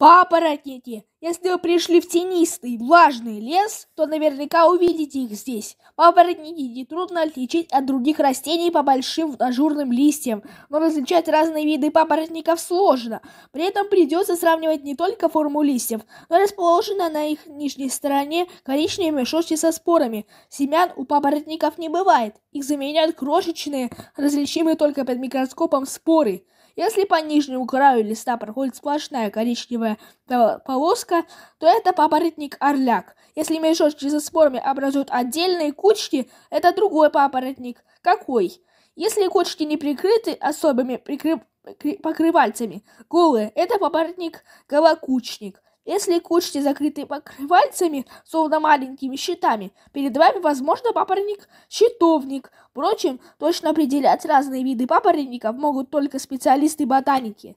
Папоротники! Если вы пришли в тенистый, влажный лес, то наверняка увидите их здесь. Папоротники не трудно отличить от других растений по большим ажурным листьям, но различать разные виды папоротников сложно. При этом придется сравнивать не только форму листьев, но и расположенная на их нижней стороне коричневые мешочки со спорами. Семян у папоротников не бывает, их заменяют крошечные, различимые только под микроскопом споры. Если по нижнему краю листа проходит сплошная коричневая полоска, то это папоротник орляк. Если мешочки со спорами образуют отдельные кучки, это другой папоротник. Какой? Если кучки не прикрыты особыми прикры... покрывальцами, голые, это папоротник головокучник. Если кучки закрыты покрывальцами, словно маленькими щитами, перед вами, возможно, папоротник-щитовник. Впрочем, точно определять разные виды папоротников могут только специалисты-ботаники.